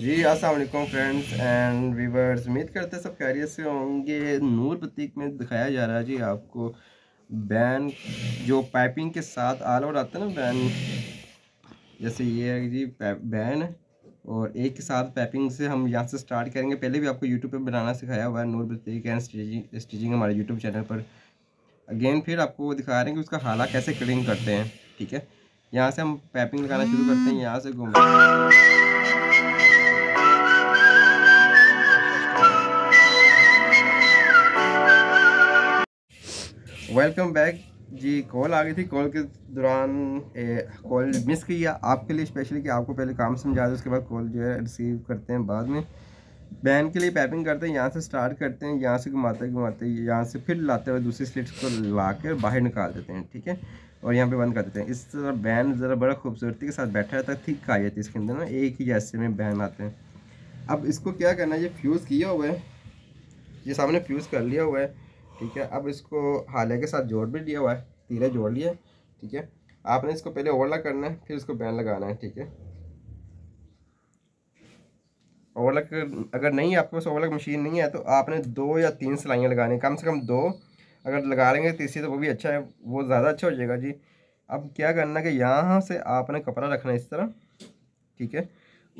जी असल friends and viewers उम्मीद करते सब खैरियत से होंगे नूर प्रतीक में दिखाया जा रहा है जी आपको बैन जो पाइपिंग के साथ आल और आता है ना बैन जैसे ये है जी बैन और एक के साथ पैपिंग से हम यहाँ से स्टार्ट करेंगे पहले भी आपको यूट्यूब पे बनाना सिखाया हुआ है Noor Prateek and stitching stitching हमारे यूट्यूब चैनल पर अगेन फिर आपको दिखा रहे हैं कि उसका हाला कैसे क्लिन करते हैं ठीक है यहाँ से हम पैपिंग लगाना शुरू करते हैं यहाँ से घूम वेलकम बैक जी कॉल आ गई थी कॉल के दौरान कॉल मिस की आपके लिए स्पेशली कि आपको पहले काम समझा दो उसके बाद कॉल जो है रिसीव करते हैं बाद में बैन के लिए पैपिंग करते हैं यहाँ से स्टार्ट करते हैं यहाँ से घुमाते घुमाते यहाँ से फिर लाते हुए दूसरी स्लिट्स को ला कर बाहर निकाल देते हैं ठीक है और यहाँ पे बंद कर देते हैं इस तरह बैन ज़रा बड़ा खूबसूरती के साथ बैठा रहता है ठीक खा जाती है इसके अंदर ना एक ही जैसे में बैन आते हैं अब इसको क्या करना है ये फ्यूज़ किया हुआ है ये सामने फ्यूज़ कर लिया हुआ है ठीक है अब इसको हाले के साथ जोड़ भी लिया हुआ है तीरे जोड़ लिए ठीक है आपने इसको पहले ओवरलॉक करना है फिर इसको बैन लगाना है ठीक है ओवरलॉक अगर नहीं आपके पास ओवरलॉक मशीन नहीं है तो आपने दो या तीन सिलाइयाँ लगानी कम से कम दो अगर लगा लेंगे तीसरी तो वो भी अच्छा है वो ज़्यादा अच्छा हो जाएगा जी अब क्या करना कि यहाँ से आपने कपड़ा रखना है इस तरह ठीक है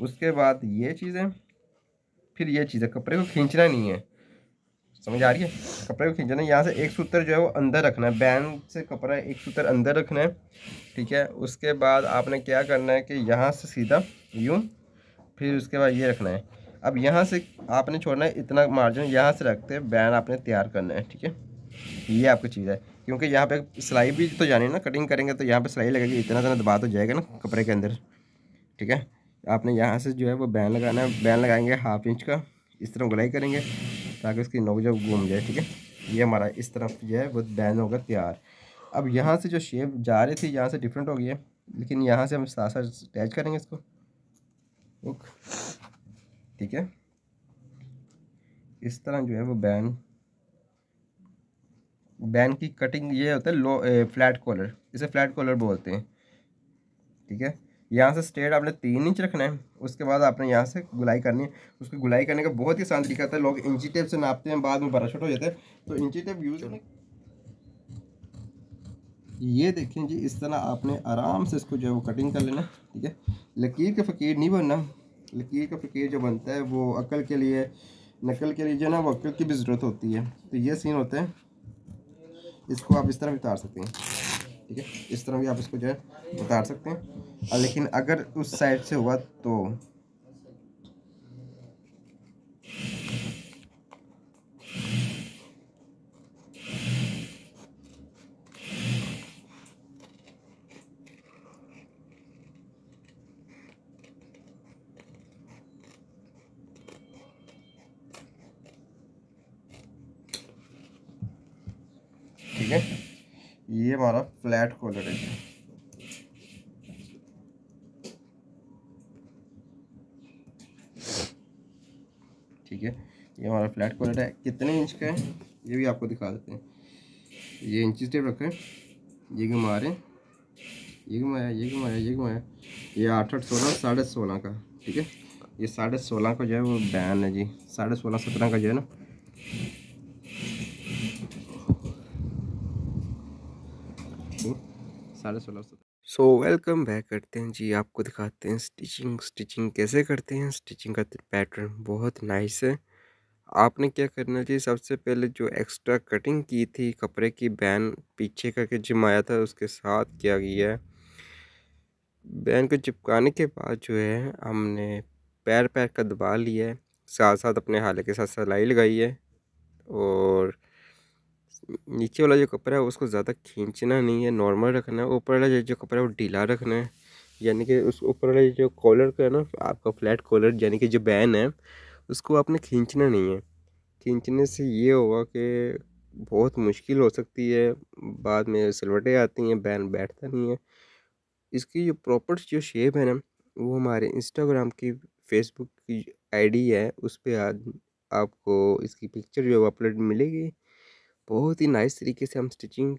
उसके बाद ये चीज़ें फिर ये चीज़ें कपड़े को खींचना नहीं है समझ आ रही है कपड़े को खींचना है यहाँ से एक सूत्र जो है वो अंदर रखना है बैंड से कपड़ा एक सूत्र अंदर रखना है ठीक है उसके बाद आपने क्या करना है कि यहाँ से सीधा यूँ फिर उसके बाद ये रखना है अब यहाँ से आपने छोड़ना है इतना मार्जिन यहाँ से रखते हैं बैन आपने तैयार करना है ठीक है ये आपकी चीज़ है क्योंकि यहाँ पे सिलाई भी तो जानी ना कटिंग करेंगे तो यहाँ पे सिलाई लगेगी इतना इतना दबा तो जाएगा ना कपड़े के अंदर ठीक है आपने यहाँ से जो है वो बैन लगाना है बैन लगाएंगे हाफ इंच का इस तरह गुलाई करेंगे ताकि उसकी नोक जो घूम जाए ठीक है ये हमारा इस तरफ जो है वो बैन होकर तैयार अब यहाँ से जो शेप जा रही थी यहाँ से डिफरेंट हो गई है लेकिन यहाँ से हम साथ साथ अटैच करेंगे इसको ठीक है इस तरह जो है वो बैन बैन की कटिंग ये होता है लो ए, फ्लैट कॉलर इसे फ्लैट कॉलर बोलते हैं ठीक है यहाँ से स्ट्रेट आपने तीन इंच रखना है उसके बाद आपने यहाँ से गुलाई करनी है उसको गुलाई करने का बहुत ही आसान तरीका था लोग इंची टेप से नापते हैं बाद में बड़ा छोटा हो जाता है तो इंची टेप यूज़ ये देखें जी इस तरह आपने आराम से इसको जो है वो कटिंग कर लेना ठीक है लकीर का फ़कीर नहीं बनना लकीर का फ़कीर जो बनता है वो अकल के लिए नकल के लिए जो ना वो अकल की भी ज़रूरत होती है तो ये सीन होता है इसको आप इस तरह उतार सकते हैं ठीक है इस तरह भी आप इसको जो है उतार सकते हैं लेकिन अगर उस साइड से हुआ तो फ्लैट खोल रहे हैं ठीक है ये हमारा फ्लैट कॉलर है कितने इंच का है ये भी आपको दिखा देते हैं ये इंच टेप रखा ये घुमा ये घुमाया ये घुमाया ये घुमाया ये आठ आठ सोलह साढ़े सोलह का ठीक है ये साढ़े सोलह का जो है वो बैन है जी साढ़े सोलह सत्रह का जो है ना साढ़े सोलह सौ सो वेलकम बैक करते हैं जी आपको दिखाते हैं स्टिचिंग स्टिचिंग कैसे करते हैं स्टिचिंग का पैटर्न बहुत नाइस है आपने क्या करना चाहिए सबसे पहले जो एक्स्ट्रा कटिंग की थी कपड़े की बैन पीछे करके जमाया था उसके साथ किया गया है बैन को चिपकाने के बाद जो है हमने पैर पैर का दबा लिया है साथ साथ अपने हाले के साथ सलाई लगाई है और नीचे वाला जो कपड़ा है उसको ज़्यादा खींचना नहीं है नॉर्मल रखना है ऊपर वाला जो कपड़ा है वो ढीला रखना है यानी कि उस ऊपर वाला जो कॉलर का है ना आपका फ्लैट कॉलर यानी कि जो बैन है उसको आपने खींचना नहीं है खींचने से ये होगा कि बहुत मुश्किल हो सकती है बाद में सिलवटें आती हैं बैन बैठता नहीं है इसकी जो प्रॉपर जो शेप है ना वो हमारे इंस्टाग्राम की फेसबुक की आईडी है उस पर आपको इसकी पिक्चर जो अपलोड मिलेगी बहुत ही नाइस तरीके से हम स्टिचिंग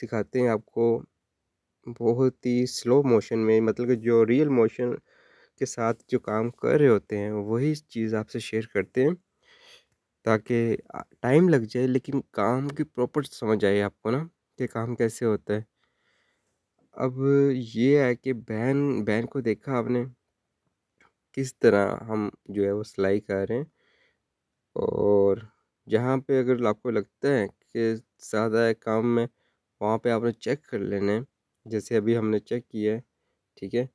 सिखाते हैं आपको बहुत ही स्लो मोशन में मतलब कि जो रियल मोशन के साथ जो काम कर रहे होते हैं वही चीज़ आपसे शेयर करते हैं ताकि टाइम लग जाए लेकिन काम की प्रॉपर समझ आए आपको ना कि काम कैसे होता है अब ये है कि बहन बहन को देखा आपने किस तरह हम जो है वो सिलाई कर रहे हैं और जहाँ पे अगर आपको लगता है कि ज़्यादा है काम में वहाँ पे आपने चेक कर लेने जैसे अभी हमने चेक किया है ठीक है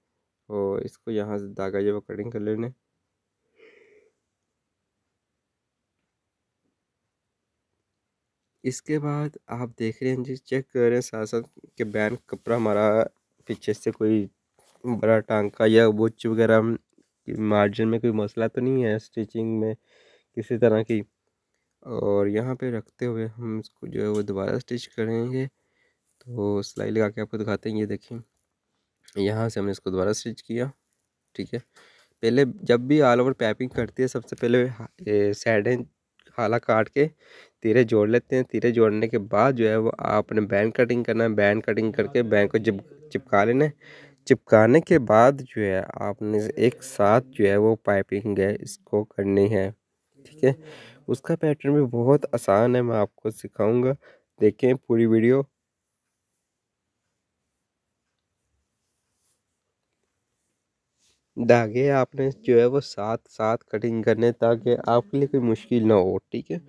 और इसको यहाँ से धागा जब कटिंग कर लेने इसके बाद आप देख रहे हैं जी चेक कर रहे हैं साथ साथ कि बैन कपड़ा हमारा पीछे से कोई बड़ा टांका या बुच वगैरह मार्जिन में कोई मसला तो नहीं है स्टिचिंग में किसी तरह की और यहाँ पे रखते हुए हम इसको जो है वो दोबारा स्टिच करेंगे तो सिलाई लगा के आपको दिखाते हैं ये देखिए यहाँ से हमने इसको दोबारा स्टिच किया ठीक है पहले जब भी ऑल ओवर पैपिंग करती है सबसे पहले साइडें हाला काट के तीरे जोड़ लेते हैं तीरे जोड़ने के बाद जो है वो आपने बैंड कटिंग करना है बैंड कटिंग करके बैंड को चिप चिपका लेना है चिपकाने के बाद जो है आपने एक साथ जो है वो पाइपिंग है इसको करनी है ठीक है उसका पैटर्न भी बहुत आसान है मैं आपको सिखाऊंगा देखें पूरी वीडियो धागे आपने जो है वो साथ साथ कटिंग करने ताकि आपके लिए कोई मुश्किल ना हो ठीक है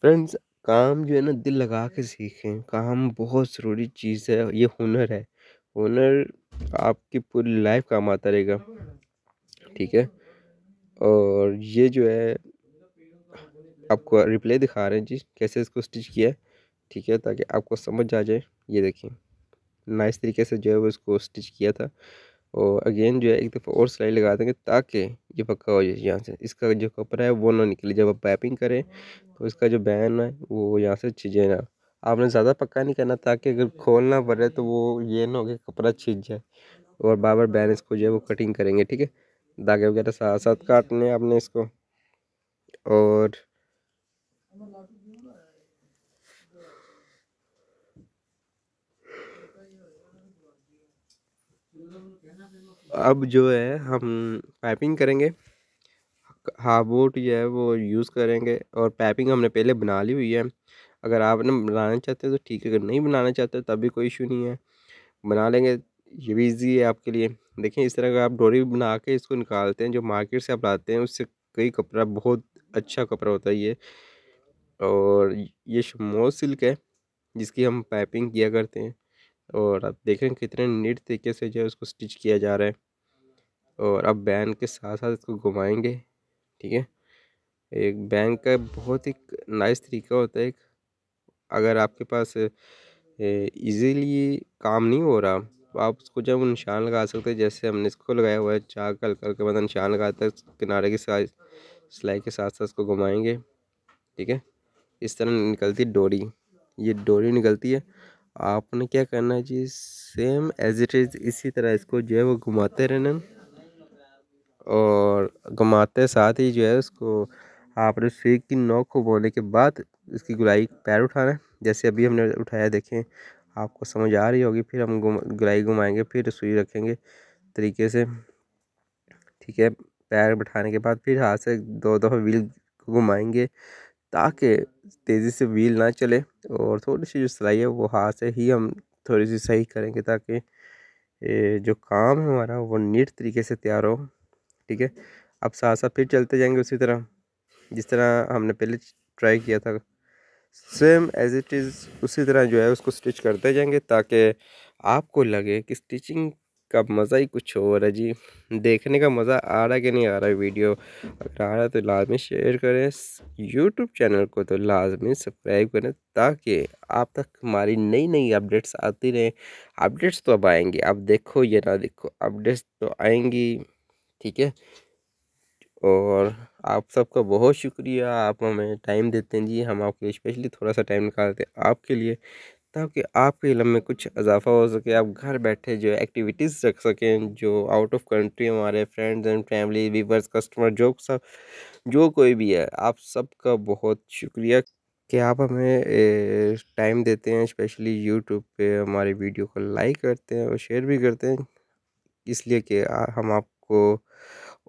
फ्रेंड्स काम जो है ना दिल लगा के सीखें काम बहुत ज़रूरी चीज़ है ये हुनर है हुनर आपकी पूरी लाइफ काम आता रहेगा ठीक है और ये जो है आपको रिप्ले दिखा रहे हैं जी कैसे इसको स्टिच किया है ठीक है ताकि आपको समझ आ जाए ये देखिए नाइस तरीके से जो है वो इसको स्टिच किया था और अगेन जो है एक दफ़ा और सिलाई लगा देंगे ताकि ये पक्का हो जाए यहाँ से इसका जो कपड़ा है वो ना निकले जब आप पैपिंग करें तो इसका जो बैन है वो यहाँ से छिजे ना आपने ज़्यादा पक्का नहीं करना ताकि अगर खोलना पड़े तो वो ये ना हो कि कपड़ा छिज जाए और बार बार बैन इसको जो है वो कटिंग करेंगे ठीक है धागे वगैरह साथ साथ काटने आपने इसको और अब जो है हम पाइपिंग करेंगे हाबोट जो है वो यूज़ करेंगे और पाइपिंग हमने पहले बना ली हुई है अगर आपने बनाना चाहते हैं तो ठीक है अगर नहीं बनाना चाहते तब भी कोई इशू नहीं है बना लेंगे ये भी ईजी है आपके लिए देखें इस तरह का आप डोरी बना के इसको निकालते हैं जो मार्केट से आप लाते हैं उससे कई कपड़ा बहुत अच्छा कपड़ा होता है ये और ये शमो सिल्क है जिसकी हम पाइपिंग किया करते हैं और आप देखें कितने नीट तरीके से जो है उसको स्टिच किया जा रहा है और अब बैन के साथ साथ इसको घुमाएंगे ठीक है एक बैंक का बहुत ही नाइस तरीका होता है एक अगर आपके पास इजीली काम नहीं हो रहा तो आप उसको जब निशान लगा सकते हैं जैसे हमने इसको लगाया हुआ है चाक का हल्का हल्का बंदा निशान लगाते हैं किनारे के साथ सिलाई के साथ साथ उसको घुमाएंगे ठीक है इस तरह निकलती डोरी ये डोरी निकलती है आपने क्या करना है जी सेम एज इट इज़ इसी तरह इसको जो है वो घुमाते रहना और घुमाते साथ ही जो है उसको आपने सीख की नोक को बोलने के बाद इसकी गुलाई पैर उठाना जैसे अभी हमने उठाया देखें आपको समझ आ रही होगी फिर हम गुम गुलाई घुमाएंगे फिर सुई रखेंगे तरीके से ठीक है पैर बैठाने के बाद फिर हाथ से दो दफ़ा व्हील घुमाएंगे ताकि तेज़ी से व्हील ना चले और थोड़ी सी जो सिलाई है वो हाथ से ही हम थोड़ी सी सही करेंगे ताकि जो काम है हमारा वो नीट तरीके से तैयार हो ठीक है अब साथ साथ फिर चलते जाएंगे उसी तरह जिस तरह हमने पहले ट्राई किया था सेम एज इट इज़ उसी तरह जो है उसको स्टिच करते जाएंगे ताकि आपको लगे कि स्टिचिंग का मज़ा ही कुछ और है जी देखने का मज़ा आ रहा है कि नहीं आ रहा है वीडियो अगर आ रहा है तो लाजमी शेयर करें यूट्यूब चैनल को तो लाजमी सब्सक्राइब करें ताकि आप तक हमारी नई नई अपडेट्स आती रहें अपडेट्स तो अब आएंगी आप देखो या ना देखो अपडेट्स तो आएंगी ठीक है और आप सबका बहुत शुक्रिया आप हमें टाइम देते हैं जी हम आपके लिए स्पेशली थोड़ा सा टाइम निकालते हैं आपके लिए ताकि आपके इलम में कुछ इजाफा हो सके आप घर बैठे जो एक्टिविटीज़ रख सकें जो आउट ऑफ कंट्री हमारे friends and family viewers customer जो सब जो कोई भी है आप सबका बहुत शुक्रिया कि आप हमें टाइम देते हैं स्पेशली यूट्यूब पे हमारे वीडियो को लाइक करते हैं और शेयर भी करते हैं इसलिए कि हम आप को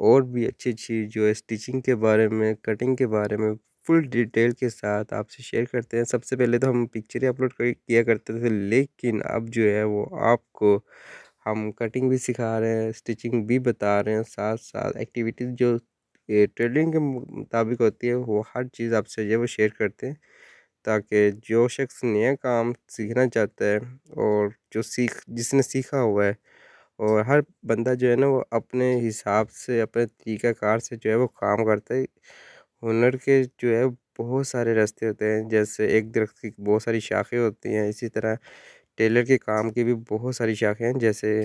और भी अच्छी अच्छी जो है स्टिचिंग के बारे में कटिंग के बारे में फुल डिटेल के साथ आपसे शेयर करते हैं सबसे पहले तो हम पिक्चर ही अपलोड किया करते थे लेकिन अब जो है वो आपको हम कटिंग भी सिखा रहे हैं स्टिचिंग भी बता रहे हैं साथ साथ एक्टिविटीज़ जो ट्रेडिंग के मुताबिक होती है वो हर चीज़ आपसे जो वो शेयर करते हैं ताकि जो शख्स नया काम सीखना चाहता है और जो सीख जिसने सीखा हुआ है और हर बंदा जो है ना वो अपने हिसाब से अपने तरीक़ाकार से जो है वो काम करता है हुनर के जो है बहुत सारे रास्ते होते हैं जैसे एक दरख्त की बहुत सारी शाखें होती हैं इसी तरह टेलर के काम की भी बहुत सारी शाखें हैं जैसे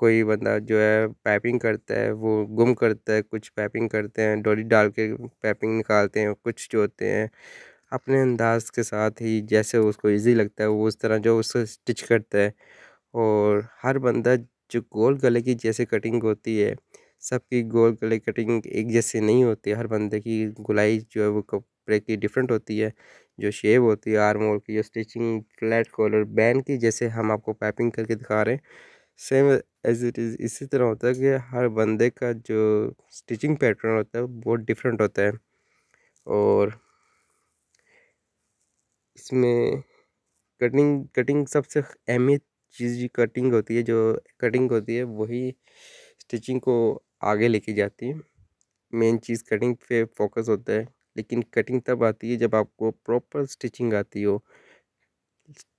कोई बंदा जो है पाइपिंग करता है वो गुम करता है कुछ पाइपिंग करते हैं डोरी डाल के पाइपिंग निकालते हैं कुछ जो होते हैं अपने अंदाज के साथ ही जैसे उसको इजी लगता है वो उस तरह जो उसको स्टिच करता है और हर बंदा जो गोल गले की जैसे कटिंग होती है सबकी गोल गले कटिंग एक जैसी नहीं होती हर बंदे की गुलाई जो है वो कपड़े की डिफरेंट होती है जो शेप होती है आर्म होल की जो स्टिचिंग फ्लैट कॉलर बैन की जैसे हम आपको पैपिंग करके दिखा रहे हैं सेम एज इट इज़ इसी तरह होता है कि हर बंदे का जो स्टिचिंग पैटर्न होता है बहुत डिफरेंट होता है और इसमें कटिंग कटिंग सबसे अहमियत चीज़ कटिंग होती है जो कटिंग होती है वही स्टिचिंग को आगे लेके जाती है मेन चीज़ कटिंग पे फोकस होता है लेकिन कटिंग तब आती है जब आपको प्रॉपर स्टिचिंग आती हो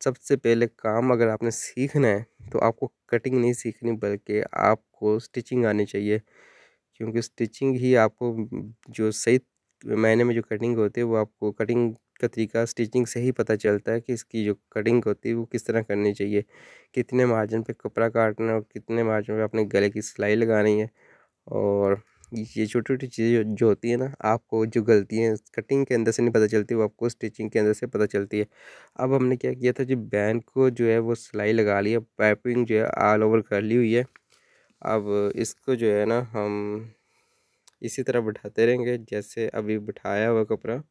सबसे पहले काम अगर आपने सीखना है तो आपको कटिंग नहीं सीखनी बल्कि आपको स्टिचिंग आनी चाहिए क्योंकि स्टिचिंग ही आपको जो सही मायने में जो कटिंग होती है वो आपको कटिंग का तरीका स्टिचिंग से ही पता चलता है कि इसकी जो कटिंग होती है वो किस तरह करनी चाहिए कितने मार्जिन पे कपड़ा काटना है और कितने मार्जिन पे अपने गले की सिलाई लगानी है और ये छोटी छोटी चीज़ें जो होती है ना आपको जो गलतियाँ कटिंग के अंदर से नहीं पता चलती वो आपको स्टिचिंग के अंदर से पता चलती है अब हमने क्या किया था जो बैन को जो है वो सिलाई लगा ली है पाइपिंग जो है ऑल ओवर कर ली हुई है अब इसको जो है ना हम इसी तरह बिठाते रहेंगे जैसे अभी बिठाया हुआ कपड़ा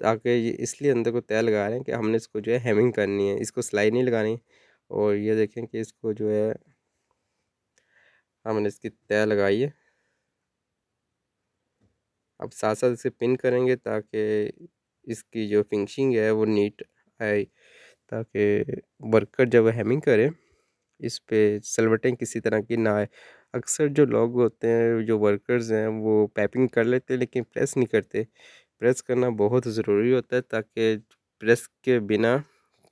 ताकि ये इसलिए अंदर को तय लगा रहे हैं कि हमने इसको जो है हेमिंग करनी है इसको सिलाई नहीं लगानी और ये देखें कि इसको जो है हमने इसकी तय लगाई है अब साथ साथ इसे पिन करेंगे ताकि इसकी जो फिनिशिंग है वो नीट आए ताकि वर्कर जब हेमिंग करें इस पर सलवटें किसी तरह की ना आए अक्सर जो लोग होते हैं जो वर्कर्स हैं वो पैपिंग कर लेते हैं लेकिन प्रेस नहीं करते प्रेस करना बहुत ज़रूरी होता है ताकि प्रेस के बिना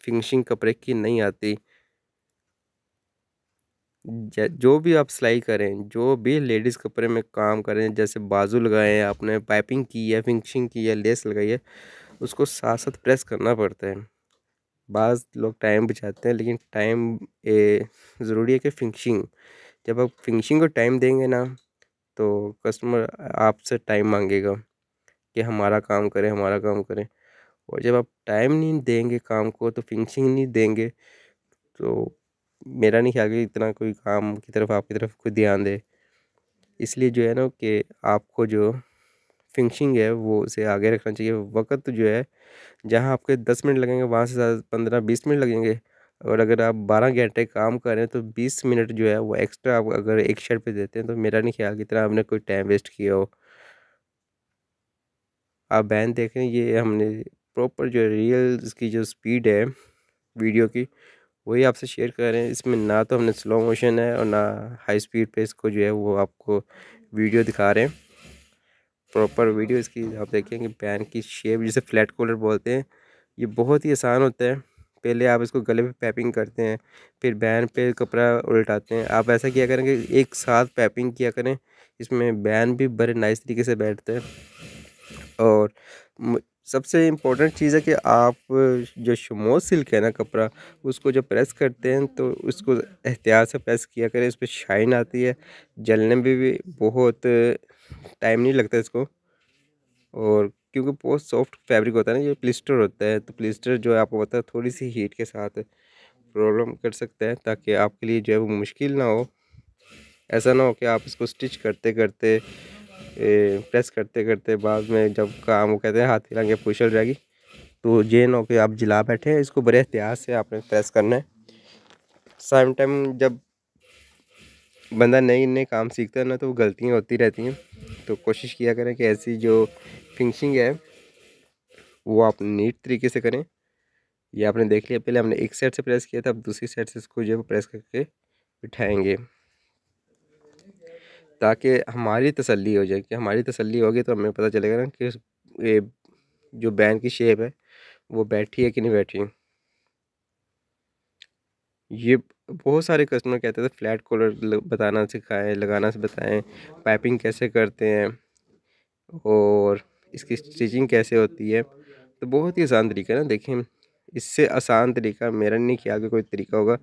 फिनिशिंग कपड़े की नहीं आती जो भी आप सिलाई करें जो भी लेडीज़ कपड़े में काम करें जैसे बाजू लगाए आपने पाइपिंग की है फिनिशिंग की है लेस लगाई है उसको साथ साथ प्रेस करना पड़ता है बाज लोग टाइम बचाते हैं लेकिन टाइम ज़रूरी है कि फिनिशिंग जब आप फिनिशिंग को टाइम देंगे ना तो कस्टमर आपसे टाइम मांगेगा कि हमारा काम करें हमारा काम करें और जब आप टाइम नहीं देंगे काम को तो फिनिशिंग नहीं देंगे तो मेरा नहीं ख्याल कि इतना कोई काम की तरफ आपकी तरफ कोई ध्यान दे इसलिए जो है ना कि आपको जो फिनिशिंग है वो उसे आगे रखना चाहिए वक्त जो है जहाँ आपके दस मिनट लगेंगे वहाँ से ज़्यादा पंद्रह बीस मिनट लगेंगे और अगर आप बारह घंटे काम कर रहे हैं तो बीस मिनट जो है वो एक्स्ट्रा आप अगर एक शर्ट पे देते हैं तो मेरा नहीं ख्याल कि इतना आपने कोई टाइम वेस्ट किया हो आप बैन देखें ये हमने प्रॉपर जो रियल इसकी जो स्पीड है वीडियो की वही आपसे शेयर कर रहे हैं इसमें ना तो हमने स्लो मोशन है और ना हाई स्पीड पे इसको जो है वो आपको वीडियो दिखा रहे हैं प्रॉपर वीडियो इसकी आप देखेंगे पैन की शेप जिसे फ्लैट कोलर बोलते हैं ये बहुत ही आसान होता है पहले आप इसको गले पे पैपिंग करते हैं फिर बैन पे कपड़ा उलटाते हैं आप ऐसा किया करें कि एक साथ पैपिंग किया करें इसमें बैन भी बड़े नाइस तरीके से बैठते हैं और सबसे इम्पोर्टेंट चीज़ है कि आप जो शमो सिल्क है ना कपड़ा उसको जब प्रेस करते हैं तो उसको एहतियात से प्रेस किया करें इस पर शाइन आती है जलने में भी, भी बहुत टाइम नहीं लगता इसको और क्योंकि बहुत सॉफ्ट फैब्रिक होता है ना ये प्लिस्टर होता है तो प्लिस्टर जो है आपको पता है थोड़ी सी हीट के साथ प्रॉब्लम कर सकता है ताकि आपके लिए जो है वो मुश्किल ना हो ऐसा ना हो कि आप इसको स्टिच करते करते प्रेस करते करते बाद में जब काम वो कहते हैं हाथ हिलाएंगे पुशल जाएगी तो ये ना कि आप जिला बैठे इसको बड़े एहतियात से आपने प्रेस करना है सेम टाइम जब बंदा नए नए काम सीखता है ना तो गलतियाँ होती रहती हैं तो कोशिश किया करें कि ऐसी जो फिनिशिंग है वो आप नीट तरीके से करें ये आपने देख लिया पहले हमने एक साइड से प्रेस किया था अब दूसरी साइड से इसको जो प्रेस करके बिठाएंगे ताकि हमारी तसल्ली हो जाए कि हमारी तसल्ली होगी तो हमें पता चलेगा ना कि ये जो बैन की शेप है वो बैठी है कि नहीं बैठी ये बहुत सारे कस्टमर कहते थे फ्लैट कॉलर बताना सिखाएं लगाना से बताएं पाइपिंग कैसे करते हैं और इसकी स्टिचिंग कैसे होती है तो बहुत ही आसान तरीका है ना देखें इससे आसान तरीका मेरा नहीं ख्याल कि कोई तरीका होगा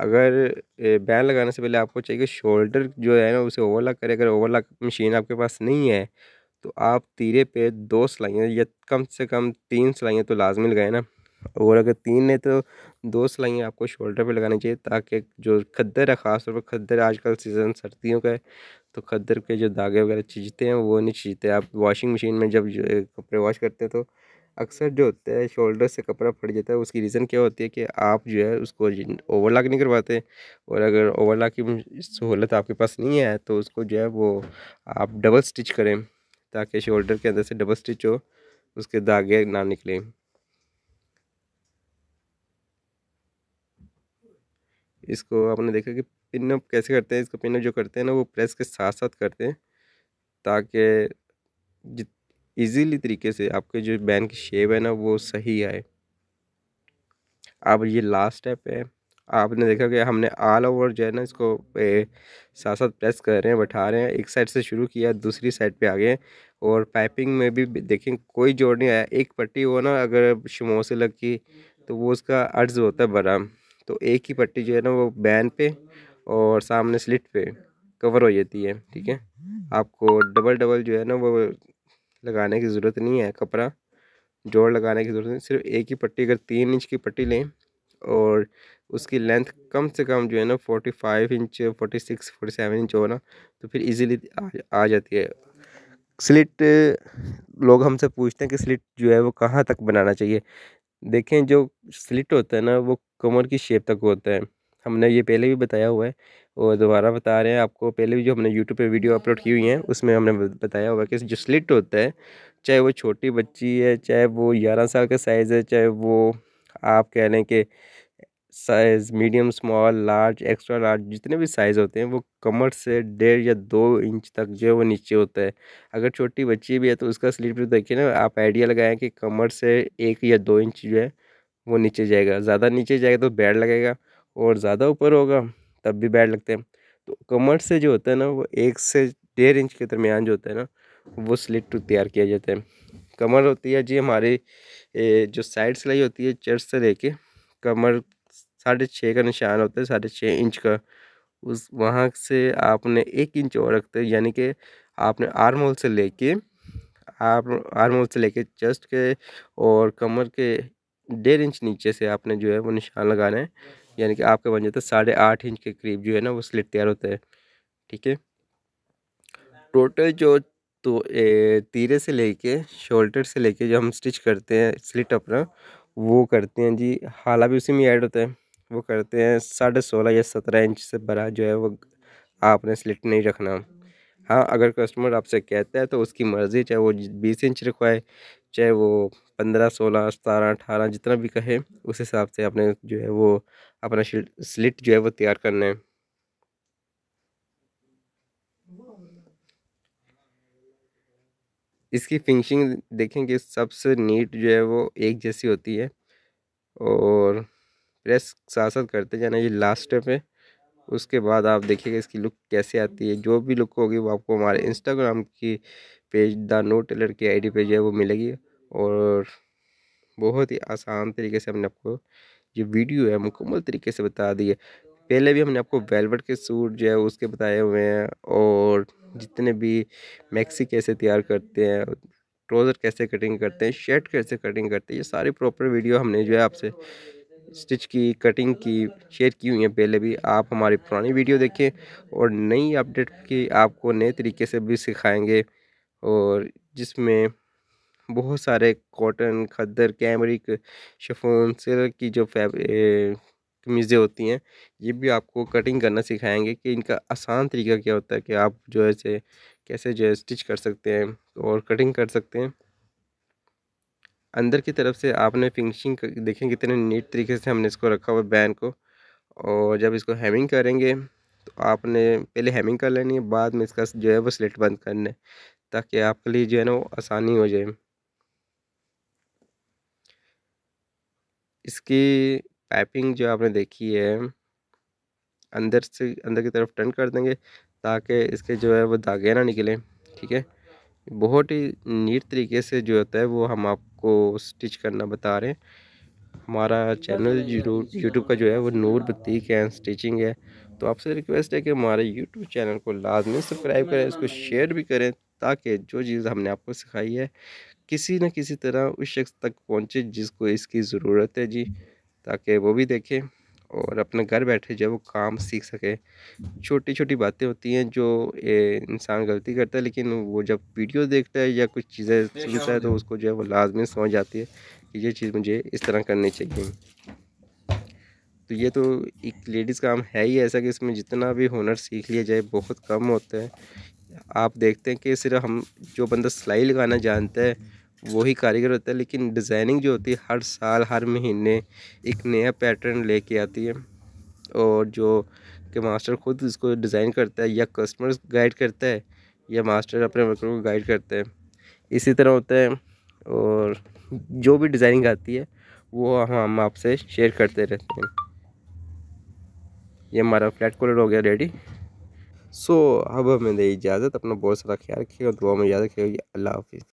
अगर बैन लगाने से पहले आपको चाहिए कि शोल्डर जो है ना उसे ओवरलॉक करें अगर ओवरलॉक मशीन आपके पास नहीं है तो आप तीरे पे दो सिलाइयाँ या कम से कम तीन सिलाइयाँ तो लाजमी लगाए ना और अगर तीन नहीं तो दो सिलाइयाँ आपको शोल्डर पे लगानी चाहिए ताकि जो खद्दर है ख़ासतौर पर खद्दर आजकल सीज़न सर्दियों का है तो खद्दर के जो धागे वगैरह चीजते हैं वो नहीं चीजते आप वॉशिंग मशीन में जब कपड़े वॉश करते हैं तो अक्सर जो होता है शोल्डर से कपड़ा फट जाता है उसकी रीज़न क्या होती है कि आप जो है उसको ओवरलॉक नहीं करवाते और अगर ओवरलॉक की सहूलत आपके पास नहीं है तो उसको जो है वो आप डबल स्टिच करें ताकि शोल्डर के अंदर से डबल स्टिच हो उसके धागे ना निकलें इसको आपने देखा कि पिनअप कैसे करते हैं इसको पिनअप जो करते हैं ना वो प्रेस के साथ साथ करते हैं ताकि जित इजीली तरीके से आपके जो बैन की शेप है ना वो सही आए अब ये लास्ट स्टेप है आपने देखा कि हमने ऑल ओवर जो है ना इसको साथ साथ प्रेस कर रहे हैं बैठा रहे हैं एक साइड से शुरू किया दूसरी साइड पे आ गए और पाइपिंग में भी देखें कोई जोड़ नहीं आया एक पट्टी हो ना अगर शुमो से लग की तो वो उसका अर्ज होता है बड़ा तो एक ही पट्टी जो है ना वो बैन पे और सामने स्लिट पे कवर हो जाती है ठीक है आपको डबल डबल जो है ना वो लगाने की ज़रूरत नहीं है कपड़ा जोड़ लगाने की ज़रूरत नहीं सिर्फ एक ही पट्टी अगर तीन इंच की पट्टी लें और उसकी लेंथ कम से कम जो है ना forty five inch forty six forty seven inch हो ना तो फिर इजीली आ, आ जाती है स्लिट लोग हमसे पूछते हैं कि स्लिट जो है वो कहाँ तक बनाना चाहिए देखें जो स्लिट होता है ना वो कमर की शेप तक होता है हमने ये पहले भी बताया हुआ है और दोबारा बता रहे हैं आपको पहले भी जो हमने यूट्यूब पे वीडियो अपलोड की हुई हैं उसमें हमने बताया हुआ है कि जो स्लिट होता है चाहे वो छोटी बच्ची है चाहे वो ग्यारह साल का साइज़ है चाहे वो आप कह लें कि size medium small large extra large जितने भी साइज़ होते हैं वो कमर से डेढ़ या दो इंच तक जो है वो नीचे होता है अगर छोटी बच्ची भी है तो उसका स्लिट भी देखिए ना आप आइडिया लगाएं कि कमर से एक या दो इंच जो है वो नीचे जाएगा ज़्यादा नीचे जाएगा तो बैड लगेगा और ज़्यादा ऊपर होगा तब भी बैड लगते हैं तो कमर से जो होता है ना वो एक से डेढ़ इंच के दरमियान जो होता है ना वो स्लिट टूथ तैयार किया जाता है कमर होती है जी हमारी जो साइड सिलाई होती है चर्च से लेके कमर साढ़े छः का निशान होता है साढ़े छः इंच का उस वहाँ से आपने एक इंच और रखते हैं यानी कि आपने आर्म होल से लेके आप आर्म होल से लेके चेस्ट के और कमर के डेढ़ इंच नीचे से आपने जो है वो निशान लगाना है यानी कि आपका बन जाता है साढ़े आठ इंच के करीब जो है ना वो स्लिट तैयार होता है ठीक है टोटल जो तो ए, तीरे से लेके शोल्डर से लेके जो हम स्टिच करते हैं स्लिट अपना वो करते हैं जी हाला भी उसी में ऐड होता है वो करते हैं साढ़े सोलह या सत्रह इंच से बड़ा जो है वो आपने स्लिट नहीं रखना हाँ अगर कस्टमर आपसे कहता है तो उसकी मर्ज़ी चाहे वो बीस इंच रखवाए चाहे वो पंद्रह सोलह सतारह अठारह जितना भी कहे उस हिसाब से आपने जो है वो अपना स्लिट जो है वो तैयार करना है इसकी फिनिशिंग देखें कि सबसे नीट जो है वो एक जैसी होती है और प्रेस साथ साथ करते जाना ये लास्ट स्टेप है उसके बाद आप देखिएगा इसकी लुक कैसे आती है जो भी लुक होगी वो आपको हमारे इंस्टाग्राम की पेज द नो टेलर की आईडी पे जो है वो मिलेगी और बहुत ही आसान तरीके से हमने आपको ये वीडियो है मुकम्मल तरीके से बता दी है पहले भी हमने आपको वेलवेट के सूट जो है उसके बताए हुए हैं और जितने भी मैक्सी कैसे तैयार करते हैं ट्रोज़र कैसे कटिंग करते हैं शर्ट कैसे कटिंग करते हैं ये सारी प्रॉपर वीडियो हमने जो है आपसे स्टिच की कटिंग की शेयर की हुई है पहले भी आप हमारी पुरानी वीडियो देखें और नई अपडेट की आपको नए तरीके से भी सिखाएंगे और जिसमें बहुत सारे cotton khaddar cambric chiffon silk की जो फैब कमीज़ें होती हैं ये भी आपको कटिंग करना सिखाएंगे कि इनका आसान तरीका क्या होता है कि आप जो है से कैसे जो है स्टिच कर सकते हैं और कटिंग कर सकते हैं अंदर की तरफ से आपने फिनिशिंग देखें कितने नीट तरीके से हमने इसको रखा हुआ बैन को और जब इसको हैमिंग करेंगे तो आपने पहले हैमिंग कर लेनी है बाद में इसका जो है वो स्लेट बंद करना है ताकि आपके लिए जो है ना वो आसानी हो जाए इसकी पाइपिंग जो आपने देखी है अंदर से अंदर की तरफ टर्न कर देंगे ताकि इसके जो है वो दागे ना निकलें ठीक है बहुत ही नीट तरीके से जो होता है वो हम आपको स्टिच करना बता रहे हैं हमारा चैनल यूट्यूब का जो है वो नूर बतीक है स्टिचिंग है तो आपसे रिक्वेस्ट है कि हमारे यूट्यूब चैनल को लाजमी सब्सक्राइब करें इसको शेयर भी करें ताकि जो चीज़ हमने आपको सिखाई है किसी न किसी तरह उस शख्स तक पहुँचे जिसको इसकी ज़रूरत है जी ताकि वो भी देखे और अपने घर बैठे जो है वो काम सीख सके छोटी छोटी बातें होती हैं जो इंसान गलती करता है लेकिन वो जब वीडियो देखता है या कुछ चीज़ें सुनता है तो उसको जो है वो लाजमी समझ आती है कि ये चीज़ मुझे इस तरह करनी चाहिए तो ये तो एक लेडीज़ काम है ही ऐसा कि इसमें जितना भी हुनर सीख लिया जाए बहुत कम होता है आप देखते हैं कि सिर्फ हम जो बंदा सिलाई लगाना जानता है वही कारीगर होता है लेकिन डिज़ाइनिंग जो होती है हर साल हर महीने एक नया पैटर्न लेके आती है और जो कि मास्टर ख़ुद इसको डिज़ाइन करता है या कस्टमर्स गाइड करता है या मास्टर अपने वर्कर को गाइड करता है इसी तरह होता है और जो भी डिज़ाइनिंग आती है वो हम आपसे शेयर करते रहते हैं ये हमारा फ्लैट कलर हो गया रेडी सो so, अब हमें दे इजाज़त अपना बहुत सारा ख्याल रखिएगा दुआ में याद रखिएगा अल्लाह हाफिज़